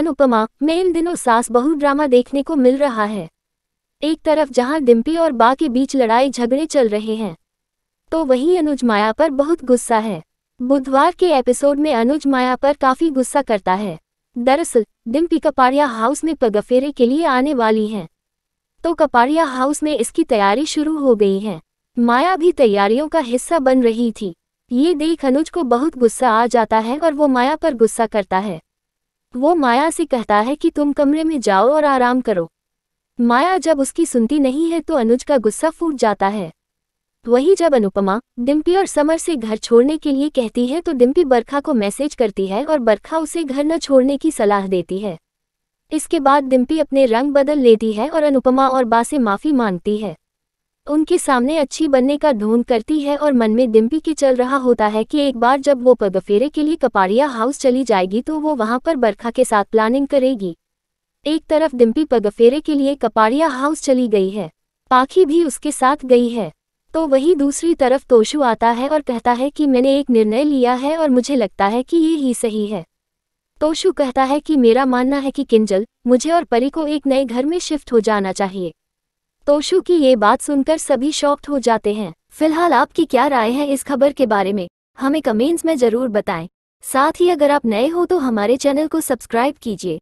अनुपमा में इन दिनों सास बहु ड्रामा देखने को मिल रहा है एक तरफ जहां डिम्पी और बा के बीच लड़ाई झगड़े चल रहे हैं तो वहीं अनुज माया पर बहुत गुस्सा है बुधवार के एपिसोड में अनुज माया पर काफी गुस्सा करता है दरअसल डिम्पी कपाड़िया हाउस में पगफेरे के लिए आने वाली हैं तो कपाड़िया हाउस में इसकी तैयारी शुरू हो गई है माया भी तैयारियों का हिस्सा बन रही थी ये देख अनुज को बहुत गुस्सा आ जाता है और वो माया पर गुस्सा करता है वो माया से कहता है कि तुम कमरे में जाओ और आराम करो माया जब उसकी सुनती नहीं है तो अनुज का गुस्सा फूट जाता है वही जब अनुपमा डिम्पी और समर से घर छोड़ने के लिए कहती है तो डिम्पी बरखा को मैसेज करती है और बरखा उसे घर न छोड़ने की सलाह देती है इसके बाद डिम्पी अपने रंग बदल लेती है और अनुपमा और बा से माफ़ी मांगती है उनके सामने अच्छी बनने का ढूंढ करती है और मन में डिम्पी के चल रहा होता है कि एक बार जब वो पगफेरे के लिए कपाड़िया हाउस चली जाएगी तो वो वहां पर बरखा के साथ प्लानिंग करेगी एक तरफ डिम्पी पगफेरे के लिए कपाड़िया हाउस चली गई है पाखी भी उसके साथ गई है तो वही दूसरी तरफ तोशु आता है और कहता है कि मैंने एक निर्णय लिया है और मुझे लगता है कि ये ही सही है तोशु कहता है कि मेरा मानना है कि किंजल मुझे और परी को एक नए घर में शिफ्ट हो जाना चाहिए तोशु की ये बात सुनकर सभी शॉक्ड हो जाते हैं फिलहाल आपकी क्या राय है इस खबर के बारे में हमें कमेंट्स में ज़रूर बताएं साथ ही अगर आप नए हो तो हमारे चैनल को सब्सक्राइब कीजिए